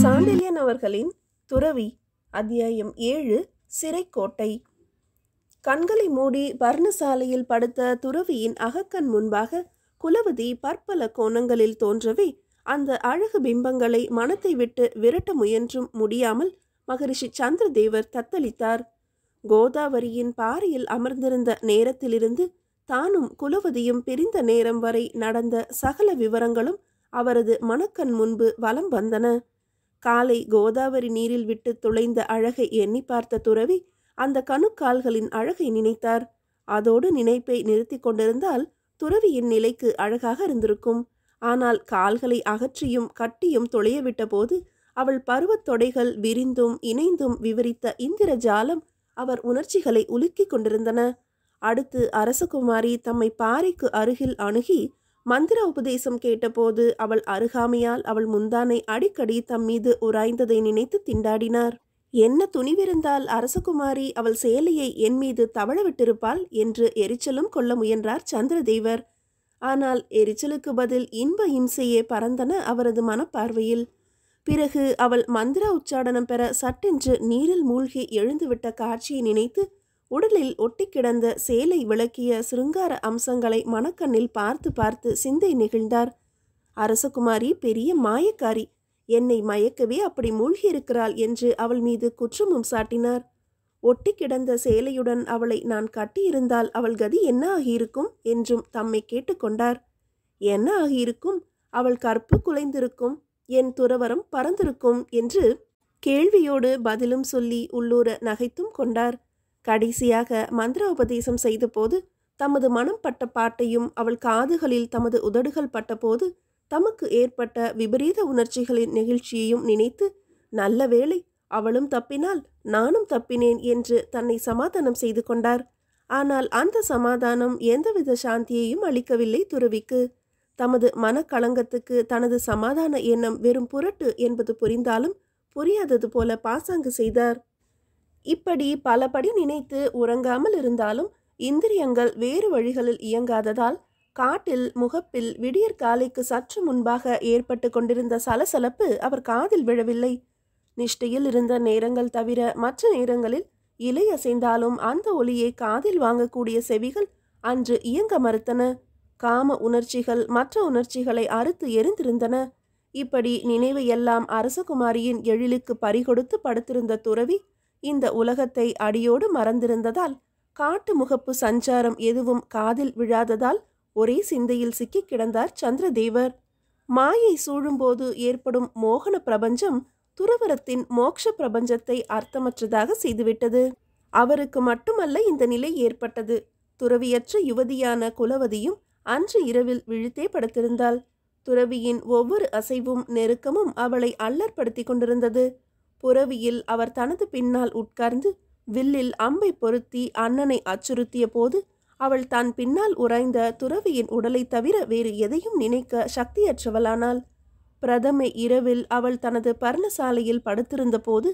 சாண்டில்யன் அவர்களின் துறவி அத்தியாயம் ஏழு சிறைக்கோட்டை கண்களை மூடி பர்ணசாலையில் படுத்த துறவியின் அகக்கண் முன்பாக குலவதி பற்பல கோணங்களில் தோன்றவே அந்த அழகு பிம்பங்களை மனத்தை விட்டு விரட்ட முயன்றும் முடியாமல் மகரிஷி சந்திரதேவர் தத்தளித்தார் கோதாவரியின் பாறையில் அமர்ந்திருந்த நேரத்திலிருந்து தானும் குலவதியும் பிரிந்த நேரம் வரை நடந்த சகல விவரங்களும் அவரது மனக்கண் முன்பு வலம் வந்தன காலை கோதாவரி நீரில் விட்டு துளைந்த அழகை எண்ணி பார்த்த துறவி அந்த கணுக்கால்களின் அழகை நினைத்தார் அதோடு நினைப்பை நிறுத்தி கொண்டிருந்தால் துறவியின் நிலைக்கு அழகாக இருந்திருக்கும் ஆனால் கால்களை அகற்றியும் கட்டியும் தொலையவிட்ட போது அவள் தொடைகள் விரிந்தும் இணைந்தும் விவரித்த இந்திரஜாலம் அவர் உணர்ச்சிகளை உலுக்கிக் கொண்டிருந்தன அடுத்து அரசகுமாரி தம்மை பாறைக்கு அருகில் அணுகி மந்திர உபதேசம் கேட்டபோது அவள் அருகாமையால் அவள் முந்தானை அடிக்கடி தம் மீது உராய்ந்ததை நினைத்து திண்டாடினார் என்ன துணிவிருந்தால் அரசகுமாரி அவள் சேலையை என் மீது விட்டிருப்பாள் என்று எரிச்சலும் கொள்ள முயன்றார் சந்திரதேவர் ஆனால் எரிச்சலுக்கு பதில் இன்ப இம்சையே பறந்தன அவரது மனப்பார்வையில் பிறகு அவள் மந்திர உச்சாடனம் பெற சட்டென்று நீரில் மூழ்கி எழுந்துவிட்ட காட்சியை நினைத்து உடலில் ஒட்டி கிடந்த சேலை விளக்கிய சிருங்கார அம்சங்களை மனக்கண்ணில் பார்த்து பார்த்து சிந்தை நிகழ்ந்தார் அரசகுமாரி பெரிய மாயக்காரி என்னை மயக்கவே அப்படி மூழ்கியிருக்கிறாள் என்று அவள் மீது குற்றமும் சாட்டினார் ஒட்டி கிடந்த சேலையுடன் அவளை நான் கட்டியிருந்தால் அவள் கதி என்ன ஆகியிருக்கும் என்றும் தம்மை கேட்டுக்கொண்டார் என்ன ஆகியிருக்கும் அவள் கற்பு குலைந்திருக்கும் என் துறவரம் பறந்திருக்கும் என்று கேள்வியோடு பதிலும் சொல்லி உள்ளூர நகைத்தும் கொண்டார் கடைசியாக மந்திர உபதேசம் செய்தபோது தமது மனம் பட்ட பாட்டையும் அவள் காதுகளில் தமது உதடுகள் பட்டபோது தமக்கு ஏற்பட்ட விபரீத உணர்ச்சிகளின் நெகிழ்ச்சியையும் நினைத்து நல்ல வேளை அவளும் தப்பினால் நானும் தப்பினேன் என்று தன்னை சமாதானம் செய்து கொண்டார் ஆனால் அந்த சமாதானம் எந்தவித சாந்தியையும் அளிக்கவில்லை துறவிக்கு தமது மனக்களங்கத்துக்கு தனது சமாதான எண்ணம் வெறும் புரட்டு என்பது புரிந்தாலும் புரியாதது போல பாசாங்கு செய்தார் இப்படி பலபடி நினைத்து உறங்காமல் இருந்தாலும் இந்திரியங்கள் வேறு வழிகளில் இயங்காததால் காட்டில் முகப்பில் விடியற் காலைக்கு சற்று முன்பாக ஏற்பட்டு கொண்டிருந்த சலசலப்பு அவர் காதில் விழவில்லை நிஷ்டையில் இருந்த நேரங்கள் தவிர மற்ற நேரங்களில் இலை அசைந்தாலும் அந்த ஒலியை காதில் வாங்கக்கூடிய செவிகள் அன்று இயங்க மறுத்தன காம உணர்ச்சிகள் மற்ற உணர்ச்சிகளை அறுத்து எரிந்திருந்தன இப்படி நினைவையெல்லாம் அரசகுமாரியின் எழிலுக்கு பறிகொடுத்து படுத்திருந்த துறவி இந்த உலகத்தை அடியோடு மறந்திருந்ததால் காட்டு முகப்பு சஞ்சாரம் எதுவும் காதில் விழாததால் ஒரே சிந்தையில் சிக்கி கிடந்தார் சந்திரதேவர் மாயை சூழும்போது ஏற்படும் மோகன பிரபஞ்சம் துறவரத்தின் மோட்ச பிரபஞ்சத்தை அர்த்தமற்றதாக செய்துவிட்டது அவருக்கு மட்டுமல்ல இந்த நிலை ஏற்பட்டது துறவியற்ற யுவதியான குலவதியும் அன்று இரவில் விழுத்தே படுத்திருந்தாள் துறவியின் ஒவ்வொரு அசைவும் நெருக்கமும் அவளை அல்லற்படுத்தி கொண்டிருந்தது புறவியில் அவர் தனது பின்னால் உட்கார்ந்து வில்லில் அம்பை பொருத்தி அண்ணனை அச்சுறுத்திய போது அவள் தான் பின்னால் உறைந்த துறவியின் உடலை தவிர வேறு எதையும் நினைக்க சக்தியற்றவளானாள் பிரதமை இரவில் அவள் தனது பர்ணசாலையில் படுத்திருந்த போது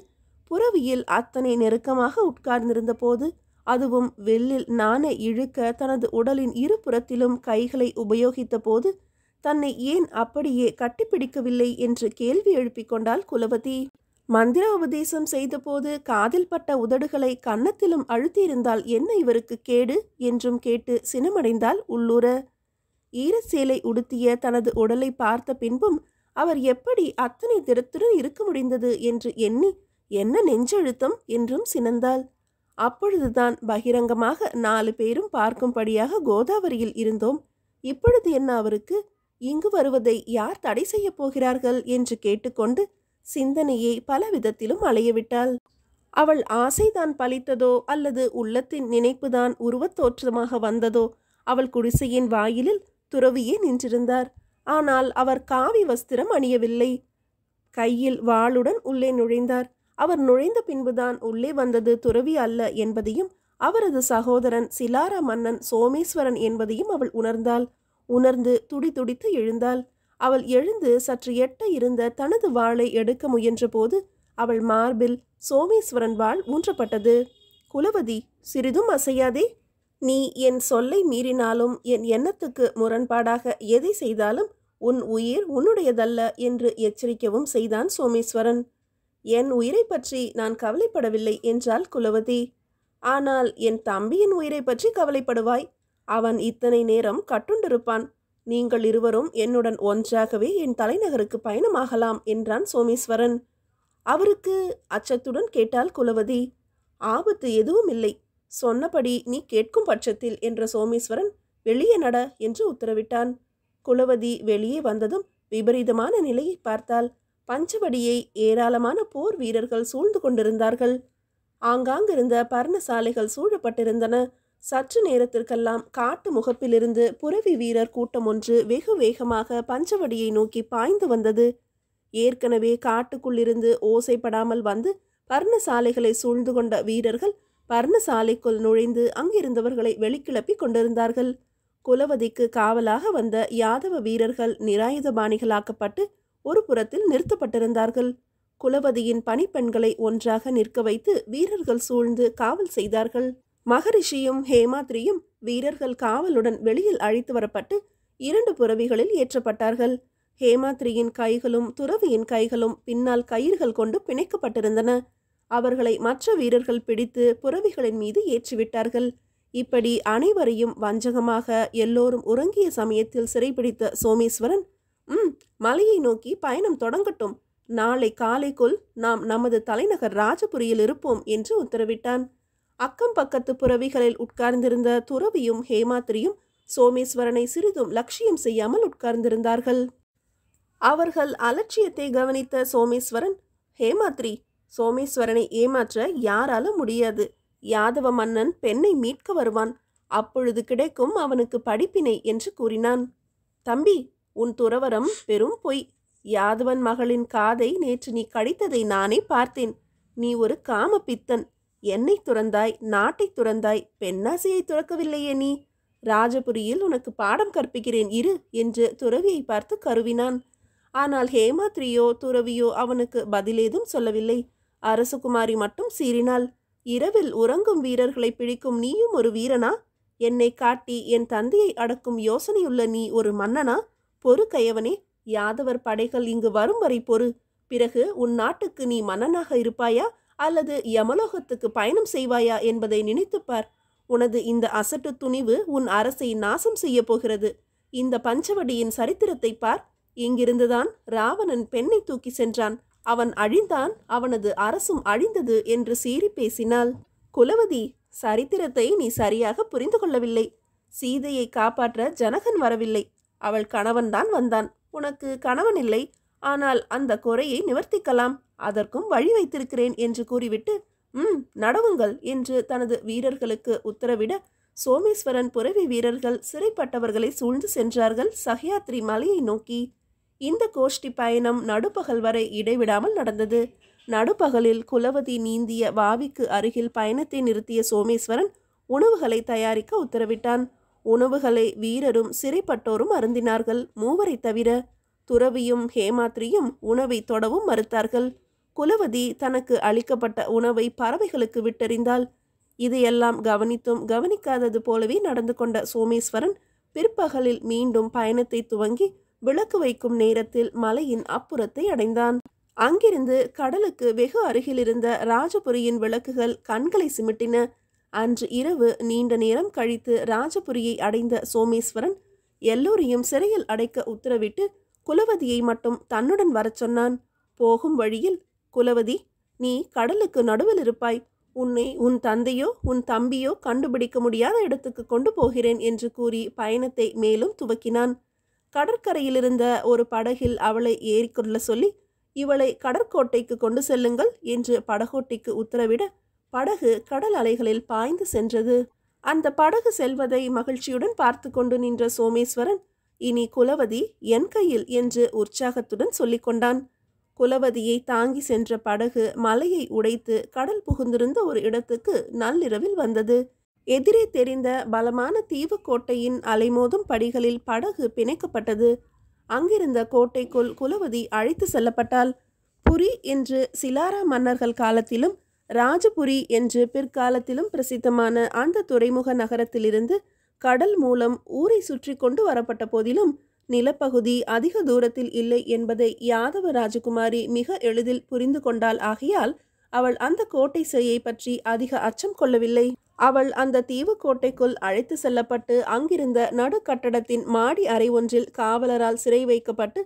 புறவியில் அத்தனை நெருக்கமாக உட்கார்ந்திருந்த போது அதுவும் வெள்ளில் நானே இழுக்க தனது உடலின் இருபுறத்திலும் கைகளை உபயோகித்த போது தன்னை ஏன் அப்படியே கட்டிப்பிடிக்கவில்லை என்று கேள்வி எழுப்பிக் கொண்டாள் குலவதி மந்திர உபதேசம் செய்தபோது காதில் பட்ட உதடுகளை கன்னத்திலும் அழுத்தியிருந்தால் என்ன இவருக்கு கேடு என்றும் கேட்டு சினமடைந்தால் உள்ளூர ஈரச்சேலை உடுத்திய தனது உடலை பார்த்த பின்பும் அவர் எப்படி அத்தனை திறத்துடன் இருக்க முடிந்தது என்று எண்ணி என்ன நெஞ்செழுத்தம் என்றும் சினந்தாள் அப்பொழுதுதான் பகிரங்கமாக நாலு பேரும் பார்க்கும்படியாக கோதாவரியில் இருந்தோம் இப்பொழுது என்ன அவருக்கு இங்கு வருவதை யார் தடை செய்யப் போகிறார்கள் என்று கேட்டுக்கொண்டு சிந்தனையை பல விதத்திலும் அலையவிட்டாள் அவள் ஆசைதான் பலித்ததோ அல்லது உள்ளத்தின் நினைப்புதான் உருவத்தோற்றமாக வந்ததோ அவள் குடிசையின் வாயிலில் துறவியே நின்றிருந்தார் ஆனால் அவர் காவி வஸ்திரம் அணியவில்லை கையில் வாளுடன் உள்ளே நுழைந்தார் அவர் நுழைந்த பின்புதான் உள்ளே வந்தது துறவி அல்ல என்பதையும் அவரது சகோதரன் சிலார மன்னன் சோமேஸ்வரன் என்பதையும் அவள் உணர்ந்தாள் உணர்ந்து துடி துடித்து எழுந்தாள் அவள் எழுந்து சற்று எட்ட இருந்த தனது வாளை எடுக்க முயன்றபோது அவள் மார்பில் சோமேஸ்வரன் வாழ் ஊன்றப்பட்டது குலவதி சிறிதும் அசையாதே நீ என் சொல்லை மீறினாலும் என் எண்ணத்துக்கு முரண்பாடாக எதை செய்தாலும் உன் உயிர் உன்னுடையதல்ல என்று எச்சரிக்கவும் செய்தான் சோமேஸ்வரன் என் உயிரை பற்றி நான் கவலைப்படவில்லை என்றாள் குலவதி ஆனால் என் தம்பியின் உயிரை பற்றி கவலைப்படுவாய் அவன் இத்தனை நேரம் கட்டுண்டிருப்பான் நீங்கள் இருவரும் என்னுடன் ஒன்றாகவே என் தலைநகருக்கு பயணமாகலாம் என்றான் சோமேஸ்வரன் அவருக்கு அச்சத்துடன் கேட்டால் குலவதி ஆபத்து எதுவும் இல்லை சொன்னபடி நீ கேட்கும் பட்சத்தில் என்ற சோமேஸ்வரன் வெளியே நட என்று உத்தரவிட்டான் குலவதி வெளியே வந்ததும் விபரீதமான நிலையை பார்த்தால் பஞ்சவடியை ஏராளமான போர் வீரர்கள் சூழ்ந்து கொண்டிருந்தார்கள் ஆங்காங்கிருந்த பர்ணசாலைகள் சூழப்பட்டிருந்தன சற்று நேரத்திற்கெல்லாம் காட்டு முகப்பிலிருந்து புரவி வீரர் கூட்டம் ஒன்று வெகு வேகமாக பஞ்சவடியை நோக்கி பாய்ந்து வந்தது ஏற்கனவே காட்டுக்குள்ளிருந்து ஓசைப்படாமல் வந்து பர்ணசாலைகளை சூழ்ந்து கொண்ட வீரர்கள் பர்ணசாலைக்குள் நுழைந்து அங்கிருந்தவர்களை வெளிக்கிளப்பி கொண்டிருந்தார்கள் குலவதிக்கு காவலாக வந்த யாதவ வீரர்கள் நிராயுதபாணிகளாக்கப்பட்டு ஒரு புறத்தில் நிறுத்தப்பட்டிருந்தார்கள் குலவதியின் பணிப்பெண்களை ஒன்றாக நிற்க வைத்து வீரர்கள் சூழ்ந்து காவல் செய்தார்கள் மகரிஷியும் ஹேமாத்ரியும் வீரர்கள் காவலுடன் வெளியில் அழைத்து வரப்பட்டு இரண்டு புறவிகளில் ஏற்றப்பட்டார்கள் ஹேமாத்ரியின் கைகளும் துறவியின் கைகளும் பின்னால் கயிர்கள் கொண்டு பிணைக்கப்பட்டிருந்தன அவர்களை மற்ற வீரர்கள் பிடித்து புறவிகளின் மீது ஏற்றிவிட்டார்கள் இப்படி அனைவரையும் வஞ்சகமாக எல்லோரும் உறங்கிய சமயத்தில் சிறைபிடித்த சோமேஸ்வரன் ம் மலையை நோக்கி பயணம் தொடங்கட்டும் நாளை காலைக்குள் நாம் நமது தலைநகர் ராஜபுரியில் இருப்போம் என்று உத்தரவிட்டான் அக்கம் பக்கத்து புறவிகளில் உட்கார்ந்திருந்த துறவியும் ஹேமாத்திரியும் சோமேஸ்வரனை சிறிதும் லட்சியம் செய்யாமல் உட்கார்ந்திருந்தார்கள் அவர்கள் அலட்சியத்தை கவனித்த சோமேஸ்வரன் ஹேமாத்ரி சோமேஸ்வரனை ஏமாற்ற யாரால முடியாது யாதவ மன்னன் பெண்ணை மீட்க வருவான் அப்பொழுது கிடைக்கும் அவனுக்கு படிப்பினை என்று கூறினான் தம்பி உன் துறவரம் பெரும் பொய் யாதவன் மகளின் காதை நேற்று நீ கடித்ததை நானே பார்த்தேன் நீ ஒரு காம பித்தன் என்னை துறந்தாய் நாட்டை துறந்தாய் பெண்ணாசையை துறக்கவில்லையே நீ ராஜபுரியில் உனக்கு பாடம் கற்பிக்கிறேன் இரு என்று துறவியை பார்த்து கருவினான் ஆனால் ஹேமாத்ரியோ துறவியோ அவனுக்கு பதிலேதும் சொல்லவில்லை அரசகுமாரி மட்டும் சீறினாள் இரவில் உறங்கும் வீரர்களை பிடிக்கும் நீயும் ஒரு வீரனா என்னை காட்டி என் தந்தையை அடக்கும் யோசனையுள்ள நீ ஒரு மன்னனா பொறு கையவனே யாதவர் படைகள் இங்கு வரும் வரை பொறு பிறகு உன் நாட்டுக்கு நீ மன்னனாக இருப்பாயா அல்லது யமலோகத்துக்கு பயணம் செய்வாயா என்பதை நினைத்துப்பார் உனது இந்த அசட்டு துணிவு உன் அரசை நாசம் செய்ய போகிறது இந்த பஞ்சவடியின் சரித்திரத்தை பார் இங்கிருந்துதான் ராவணன் பெண்ணை தூக்கி சென்றான் அவன் அழிந்தான் அவனது அரசும் அழிந்தது என்று சீறி பேசினாள் குலவதி சரித்திரத்தை நீ சரியாக புரிந்து கொள்ளவில்லை சீதையை காப்பாற்ற ஜனகன் வரவில்லை அவள் கணவன்தான் வந்தான் உனக்கு கணவன் இல்லை ஆனால் அந்த குறையை நிவர்த்திக்கலாம் அதற்கும் வழி வைத்திருக்கிறேன் என்று கூறிவிட்டு ம் நடவுங்கள் என்று தனது வீரர்களுக்கு உத்தரவிட சோமேஸ்வரன் புறவி வீரர்கள் சிறைப்பட்டவர்களை சூழ்ந்து சென்றார்கள் சஹயாத்ரி மலையை நோக்கி இந்த கோஷ்டி பயணம் நடுப்பகல் வரை இடைவிடாமல் நடந்தது நடுப்பகலில் குலவதி நீந்திய வாவிக்கு அருகில் பயணத்தை நிறுத்திய சோமேஸ்வரன் உணவுகளை தயாரிக்க உத்தரவிட்டான் உணவுகளை வீரரும் சிறைப்பட்டோரும் அருந்தினார்கள் மூவரை தவிர துறவியும் ஹேமாத்ரியும் உணவை தொடவும் மறுத்தார்கள் குலவதி தனக்கு அளிக்கப்பட்ட உணவை பறவைகளுக்கு விட்டறிந்தால் இதையெல்லாம் கவனித்தும் கவனிக்காதது போலவே நடந்து கொண்ட சோமேஸ்வரன் பிற்பகலில் மீண்டும் பயணத்தை துவங்கி விளக்கு வைக்கும் நேரத்தில் மலையின் அப்புறத்தை அடைந்தான் அங்கிருந்து கடலுக்கு வெகு அருகிலிருந்த ராஜபுரியின் விளக்குகள் கண்களை சிமிட்டின அன்று இரவு நீண்ட நேரம் கழித்து ராஜபுரியை அடைந்த சோமேஸ்வரன் எல்லோரையும் சிறையில் அடைக்க உத்தரவிட்டு குலவதியை மட்டும் தன்னுடன் வரச் சொன்னான் போகும் வழியில் குலவதி நீ கடலுக்கு நடுவில் இருப்பாய் உன்னை உன் தந்தையோ உன் தம்பியோ கண்டுபிடிக்க முடியாத இடத்துக்கு கொண்டு போகிறேன் என்று கூறி பயணத்தை மேலும் துவக்கினான் கடற்கரையிலிருந்த ஒரு படகில் அவளை ஏறிக்கொள்ள சொல்லி இவளை கடற்கோட்டைக்கு கொண்டு செல்லுங்கள் என்று படகோட்டிக்கு உத்தரவிட படகு கடல் அலைகளில் பாய்ந்து சென்றது அந்த படகு செல்வதை மகிழ்ச்சியுடன் பார்த்து கொண்டு நின்ற சோமேஸ்வரன் இனி குலவதி என் கையில் என்று உற்சாகத்துடன் சொல்லிக் கொண்டான் குலவதியை தாங்கி சென்ற படகு மலையை உடைத்து கடல் புகுந்திருந்த ஒரு இடத்துக்கு நள்ளிரவில் வந்தது எதிரே தெரிந்த பலமான தீவுக்கோட்டையின் அலைமோதும் படிகளில் படகு பிணைக்கப்பட்டது அங்கிருந்த கோட்டைக்குள் குலவதி அழைத்து செல்லப்பட்டாள் புரி என்று சிலாரா மன்னர்கள் காலத்திலும் ராஜபுரி என்று பிற்காலத்திலும் பிரசித்தமான அந்த துறைமுக நகரத்திலிருந்து கடல் மூலம் ஊரை சுற்றி கொண்டு வரப்பட்ட போதிலும் நிலப்பகுதி அதிக தூரத்தில் இல்லை என்பதை யாதவ ராஜகுமாரி மிக எளிதில் புரிந்து கொண்டாள் ஆகையால் அவள் அந்த கோட்டை செய்யை பற்றி அதிக அச்சம் கொள்ளவில்லை அவள் அந்த தீவு கோட்டைக்குள் அழைத்து செல்லப்பட்டு அங்கிருந்த நடு கட்டடத்தின் மாடி அறை ஒன்றில் காவலரால் சிறை வைக்கப்பட்டு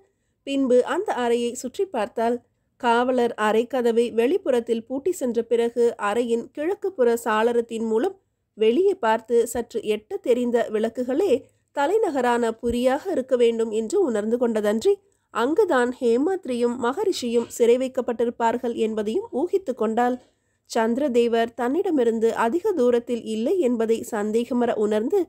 பின்பு அந்த அறையை சுற்றி பார்த்தாள் காவலர் அறை கதவை வெளிப்புறத்தில் பூட்டி சென்ற பிறகு அறையின் கிழக்கு புற சாளரத்தின் மூலம் வெளியே பார்த்து சற்று எட்ட தெரிந்த விளக்குகளே தலைநகரான புரியாக இருக்க வேண்டும் என்று உணர்ந்து கொண்டதன்றி அங்குதான் ஹேமாத்ரியும் மகரிஷியும் சிறை வைக்கப்பட்டிருப்பார்கள் என்பதையும் ஊகித்து கொண்டால் சந்திரதேவர் தன்னிடமிருந்து அதிக தூரத்தில் இல்லை என்பதை சந்தேகமர உணர்ந்து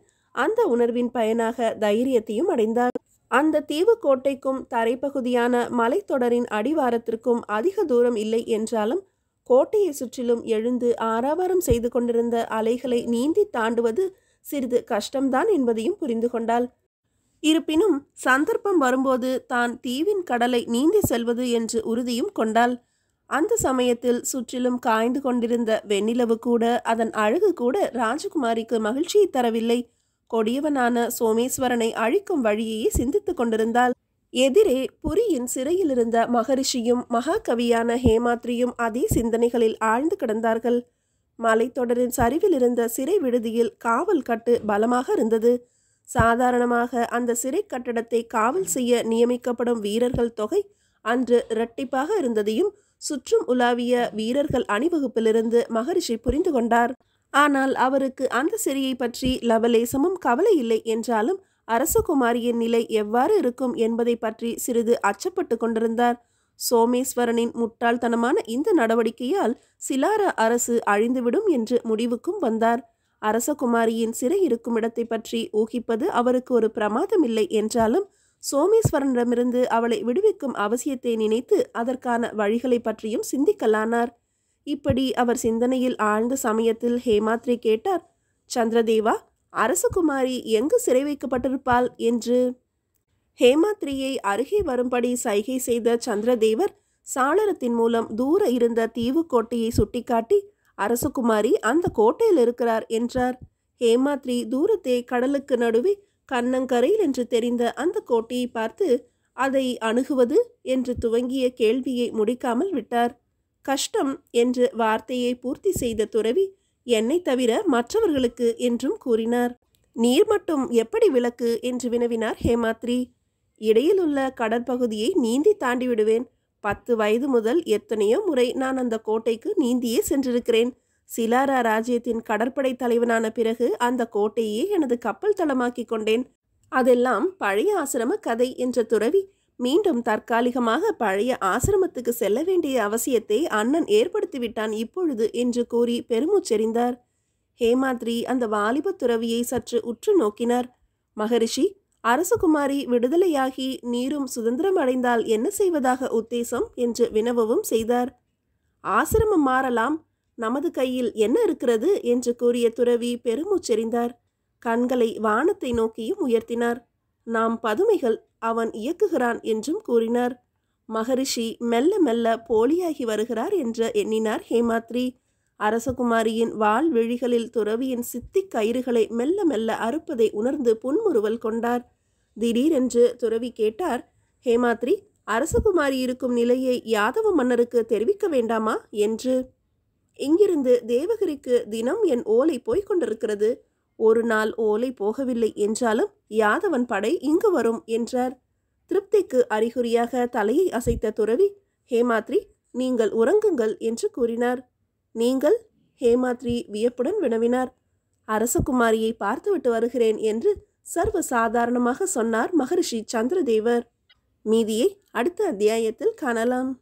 அந்த உணர்வின் பயனாக தைரியத்தையும் அடைந்தார் அந்த தீவு கோட்டைக்கும் தரைப்பகுதியான மலைத்தொடரின் அடிவாரத்திற்கும் அதிக தூரம் இல்லை என்றாலும் கோட்டையை சுற்றிலும் எழுந்து ஆராவாரம் செய்து கொண்டிருந்த அலைகளை நீந்தி தாண்டுவது சிறிது கஷ்டம்தான் என்பதையும் புரிந்து கொண்டாள் இருப்பினும் சந்தர்ப்பம் வரும்போது தான் தீவின் கடலை நீந்தி செல்வது என்று உறுதியும் கொண்டாள் அந்த சமயத்தில் சுற்றிலும் காய்ந்து கொண்டிருந்த வெண்ணிலவு கூட அதன் அழகு கூட ராஜகுமாரிக்கு மகிழ்ச்சியை தரவில்லை கொடியவனான சோமேஸ்வரனை அழிக்கும் வழியையே சிந்தித்துக் கொண்டிருந்தாள் எதிரே புரியின் சிறையிலிருந்த மகரிஷியும் மகாகவியான ஹேமாத்ரியும் அதே சிந்தனைகளில் ஆழ்ந்து கிடந்தார்கள் மலைத்தொடரின் சரிவில் இருந்த சிறை விடுதியில் காவல் கட்டு பலமாக இருந்தது சாதாரணமாக அந்த சிறை கட்டடத்தை காவல் செய்ய நியமிக்கப்படும் வீரர்கள் தொகை அன்று இரட்டிப்பாக இருந்ததையும் சுற்றும் உலாவிய வீரர்கள் அணிவகுப்பிலிருந்து மகரிஷி புரிந்து கொண்டார் ஆனால் அவருக்கு அந்த சிறையை பற்றி லவலேசமும் கவலை இல்லை என்றாலும் அரசகுமாரியின் நிலை எவ்வாறு இருக்கும் என்பதை பற்றி சிறிது அச்சப்பட்டு கொண்டிருந்தார் சோமேஸ்வரனின் முட்டாள்தனமான இந்த நடவடிக்கையால் சிலார அரசு அழிந்துவிடும் என்று முடிவுக்கும் வந்தார் அரசகுமாரியின் சிறை இருக்கும் இடத்தை பற்றி ஊகிப்பது அவருக்கு ஒரு பிரமாதமில்லை என்றாலும் சோமேஸ்வரனிடமிருந்து அவளை விடுவிக்கும் அவசியத்தை நினைத்து அதற்கான வழிகளை பற்றியும் சிந்திக்கலானார் இப்படி அவர் சிந்தனையில் ஆழ்ந்த சமயத்தில் ஹேமாத்ரி கேட்டார் சந்திரதேவா அரசகுமாரி எங்கு சிறை வைக்கப்பட்டிருப்பாள் என்று ஹேமாத்ரியை அருகே வரும்படி சைகை செய்த சந்திரதேவர் சாளரத்தின் மூலம் தூர இருந்த தீவுக்கோட்டையை சுட்டிக்காட்டி அரசகுமாரி அந்த கோட்டையில் இருக்கிறார் என்றார் ஹேமாத்ரி தூரத்தை கடலுக்கு நடுவே கண்ணங்கரையில் என்று தெரிந்த அந்த கோட்டையை பார்த்து அதை அணுகுவது என்று துவங்கிய கேள்வியை முடிக்காமல் விட்டார் கஷ்டம் என்று வார்த்தையை பூர்த்தி செய்த துறவி என்னை தவிர மற்றவர்களுக்கு என்றும் கூறினார் நீர் மட்டும் எப்படி விளக்கு என்று வினவினார் ஹேமாத்ரி இடையில் உள்ள கடற்பகுதியை நீந்தி தாண்டி விடுவேன் பத்து வயது முதல் எத்தனையோ முறை நான் அந்த கோட்டைக்கு நீந்தியே சென்றிருக்கிறேன் சிலாரா ராஜ்யத்தின் கடற்படை தலைவனான பிறகு அந்த கோட்டையே எனது கப்பல் தளமாக்கிக் கொண்டேன் அதெல்லாம் பழைய ஆசிரம கதை என்ற துறவி மீண்டும் தற்காலிகமாக பழைய ஆசிரமத்துக்கு செல்ல வேண்டிய அவசியத்தை அண்ணன் ஏற்படுத்திவிட்டான் இப்பொழுது என்று கூறி பெருமூச்செறிந்தார் ஹேமாத்ரி அந்த வாலிப துறவியை சற்று உற்று நோக்கினார் மகரிஷி அரசகுமாரி விடுதலையாகி நீரும் சுதந்திரம் அடைந்தால் என்ன செய்வதாக உத்தேசம் என்று வினவவும் செய்தார் ஆசிரமம் மாறலாம் நமது கையில் என்ன இருக்கிறது என்று கூறிய துறவி பெருமூச்செறிந்தார் கண்களை வானத்தை நோக்கியும் உயர்த்தினார் நாம் பதுமைகள் அவன் இயக்குகிறான் என்றும் கூறினார் மகரிஷி மெல்ல மெல்ல போலியாகி வருகிறார் என்று எண்ணினார் ஹேமாத்ரி அரசகுமாரியின் வால் விழிகளில் துறவியின் சித்தி கயிறுகளை மெல்ல மெல்ல அறுப்பதை உணர்ந்து புன்முறுவல் கொண்டார் திடீரென்று துறவி கேட்டார் ஹேமாத்ரி அரசகுமாரி இருக்கும் நிலையை யாதவ மன்னருக்கு தெரிவிக்க வேண்டாமா என்று இங்கிருந்து தேவகிரிக்கு தினம் என் ஓலை போய்க் கொண்டிருக்கிறது ஒரு நாள் ஓலை போகவில்லை என்றாலும் யாதவன் படை இங்கு வரும் என்றார் திருப்திக்கு அறிகுறியாக தலையை அசைத்த துறவி ஹேமாத்ரி நீங்கள் உறங்குங்கள் என்று கூறினார் நீங்கள் ஹேமாத்ரி வியப்புடன் வினவினார் அரசகுமாரியை பார்த்துவிட்டு வருகிறேன் என்று சர்வ சாதாரணமாக சொன்னார் மகரிஷி சந்திரதேவர் மீதியை அடுத்த அத்தியாயத்தில் காணலாம்